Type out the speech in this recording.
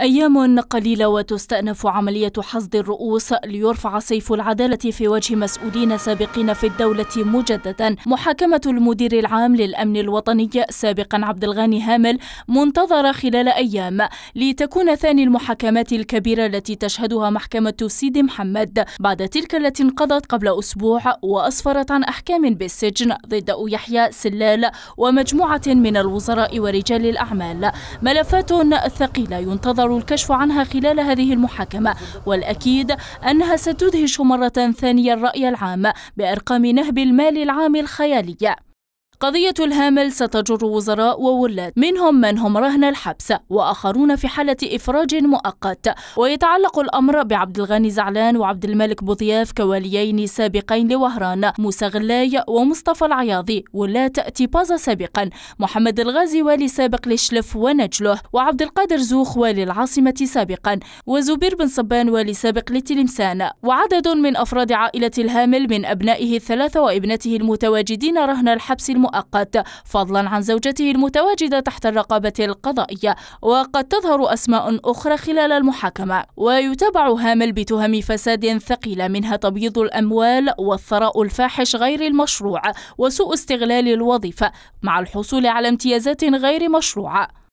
أيام قليلة وتستأنف عملية حصد الرؤوس ليرفع سيف العدالة في وجه مسؤولين سابقين في الدولة مجددا محاكمة المدير العام للأمن الوطني سابقا عبد الغني هامل منتظرة خلال أيام لتكون ثاني المحاكمات الكبيرة التي تشهدها محكمة سيدي محمد بعد تلك التي انقضت قبل أسبوع وأسفرت عن أحكام بالسجن ضد يحيى سلال ومجموعة من الوزراء ورجال الأعمال ملفات ثقيلة ينتظر ينتظر الكشف عنها خلال هذه المحاكمة والأكيد أنها ستدهش مرة ثانية الرأي العام بأرقام نهب المال العام الخيالية قضية الهامل ستجر وزراء وولاة منهم من هم رهن الحبس وآخرون في حالة إفراج مؤقت ويتعلق الأمر بعبد الغني زعلان وعبد الملك بوضياف كواليين سابقين لوهران موسى غلاي ومصطفى العياضي ولاة تيبازا سابقا محمد الغازي والي سابق لشلف ونجله وعبد القادر زوخ والي العاصمة سابقا وزبير بن صبان والي سابق لتلمسان وعدد من أفراد عائلة الهامل من أبنائه الثلاثة وابنته المتواجدين رهن الحبس المؤقت مؤقت فضلا عن زوجته المتواجدة تحت الرقابة القضائية وقد تظهر أسماء أخرى خلال المحاكمة ويتابع هامل بتهم فساد ثقيلة منها تبييض الأموال والثراء الفاحش غير المشروع وسوء استغلال الوظيفة مع الحصول على امتيازات غير مشروعة